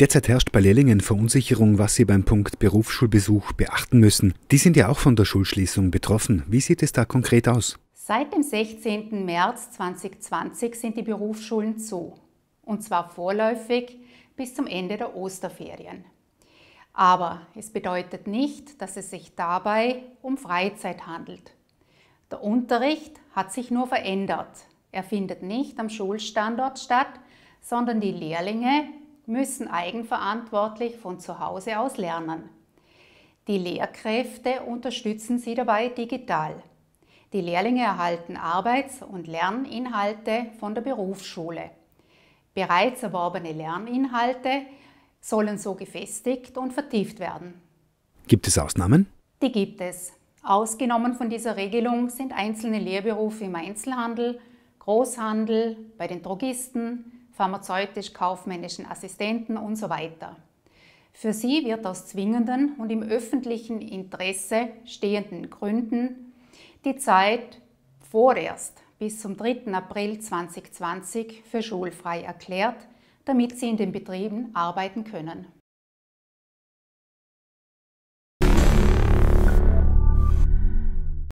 Derzeit herrscht bei Lehrlingen Verunsicherung, was sie beim Punkt Berufsschulbesuch beachten müssen. Die sind ja auch von der Schulschließung betroffen. Wie sieht es da konkret aus? Seit dem 16. März 2020 sind die Berufsschulen zu. Und zwar vorläufig bis zum Ende der Osterferien. Aber es bedeutet nicht, dass es sich dabei um Freizeit handelt. Der Unterricht hat sich nur verändert. Er findet nicht am Schulstandort statt, sondern die Lehrlinge müssen eigenverantwortlich von zu Hause aus lernen. Die Lehrkräfte unterstützen sie dabei digital. Die Lehrlinge erhalten Arbeits- und Lerninhalte von der Berufsschule. Bereits erworbene Lerninhalte sollen so gefestigt und vertieft werden. Gibt es Ausnahmen? Die gibt es. Ausgenommen von dieser Regelung sind einzelne Lehrberufe im Einzelhandel, Großhandel, bei den Drogisten, pharmazeutisch-kaufmännischen Assistenten und so weiter. Für sie wird aus zwingenden und im öffentlichen Interesse stehenden Gründen die Zeit vorerst bis zum 3. April 2020 für schulfrei erklärt, damit sie in den Betrieben arbeiten können.